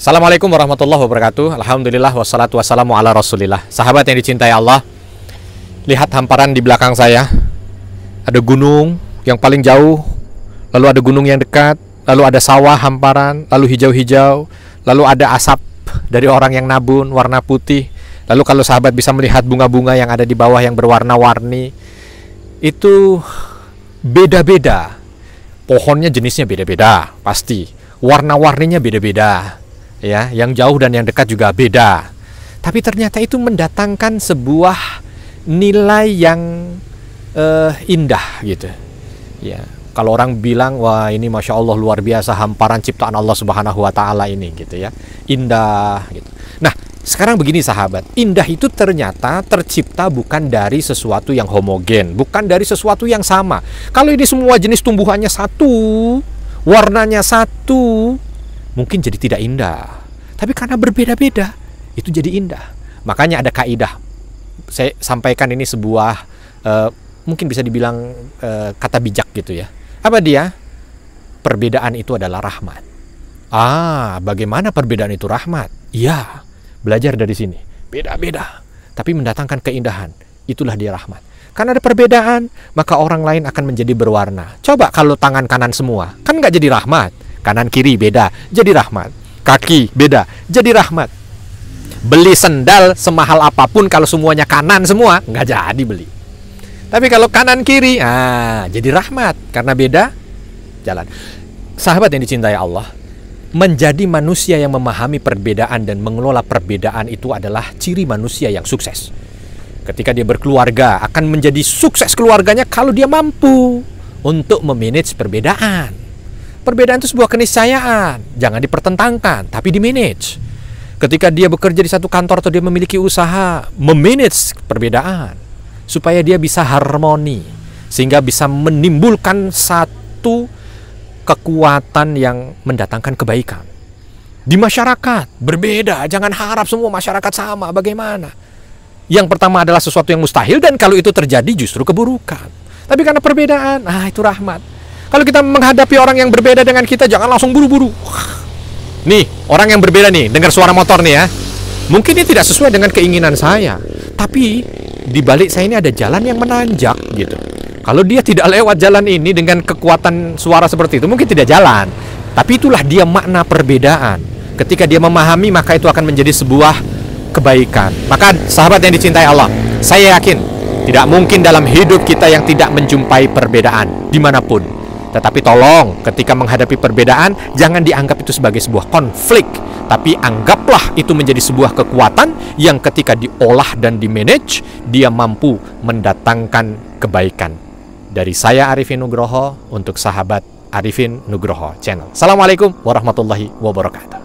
Assalamualaikum warahmatullahi wabarakatuh Alhamdulillah wassalatu wassalamu ala rasulillah Sahabat yang dicintai Allah Lihat hamparan di belakang saya Ada gunung yang paling jauh Lalu ada gunung yang dekat Lalu ada sawah hamparan Lalu hijau-hijau Lalu ada asap dari orang yang nabun warna putih Lalu kalau sahabat bisa melihat bunga-bunga yang ada di bawah yang berwarna-warni Itu beda-beda Pohonnya jenisnya beda-beda pasti Warna-warninya beda-beda ya yang jauh dan yang dekat juga beda tapi ternyata itu mendatangkan sebuah nilai yang uh, indah gitu ya kalau orang bilang wah ini masya Allah luar biasa hamparan ciptaan Allah Subhanahu Wa Taala ini gitu ya indah gitu nah sekarang begini sahabat indah itu ternyata tercipta bukan dari sesuatu yang homogen bukan dari sesuatu yang sama kalau ini semua jenis tumbuhannya satu warnanya satu mungkin jadi tidak indah. Tapi karena berbeda-beda, itu jadi indah. Makanya ada kaidah. Saya sampaikan ini sebuah uh, mungkin bisa dibilang uh, kata bijak gitu ya. Apa dia? Perbedaan itu adalah rahmat. Ah, bagaimana perbedaan itu rahmat? Iya, belajar dari sini. Beda-beda, tapi mendatangkan keindahan. Itulah dia rahmat. Karena ada perbedaan, maka orang lain akan menjadi berwarna. Coba kalau tangan kanan semua, kan nggak jadi rahmat. Kanan kiri beda, jadi rahmat. Kaki beda, jadi rahmat. Beli sendal semahal apapun kalau semuanya kanan semua, nggak jadi beli. Tapi kalau kanan kiri, ah jadi rahmat karena beda jalan. Sahabat yang dicintai Allah, menjadi manusia yang memahami perbedaan dan mengelola perbedaan itu adalah ciri manusia yang sukses. Ketika dia berkeluarga, akan menjadi sukses keluarganya kalau dia mampu untuk memanage perbedaan. Perbedaan itu sebuah keniscayaan, jangan dipertentangkan, tapi di-manage. Ketika dia bekerja di satu kantor atau dia memiliki usaha, memanage perbedaan supaya dia bisa harmoni sehingga bisa menimbulkan satu kekuatan yang mendatangkan kebaikan. Di masyarakat berbeda, jangan harap semua masyarakat sama. Bagaimana? Yang pertama adalah sesuatu yang mustahil dan kalau itu terjadi justru keburukan. Tapi karena perbedaan, ah itu rahmat. Kalau kita menghadapi orang yang berbeda dengan kita, jangan langsung buru-buru. Nih, orang yang berbeda nih, dengar suara motor nih ya. Mungkin ini tidak sesuai dengan keinginan saya, tapi di balik saya ini ada jalan yang menanjak gitu. Kalau dia tidak lewat jalan ini dengan kekuatan suara seperti itu, mungkin tidak jalan. Tapi itulah dia makna perbedaan. Ketika dia memahami, maka itu akan menjadi sebuah kebaikan. Maka sahabat yang dicintai Allah, saya yakin tidak mungkin dalam hidup kita yang tidak menjumpai perbedaan dimanapun tetapi tolong, ketika menghadapi perbedaan, jangan dianggap itu sebagai sebuah konflik, tapi anggaplah itu menjadi sebuah kekuatan yang ketika diolah dan dimanage, dia mampu mendatangkan kebaikan. Dari saya Arifin Nugroho untuk sahabat Arifin Nugroho Channel. Assalamualaikum warahmatullahi wabarakatuh.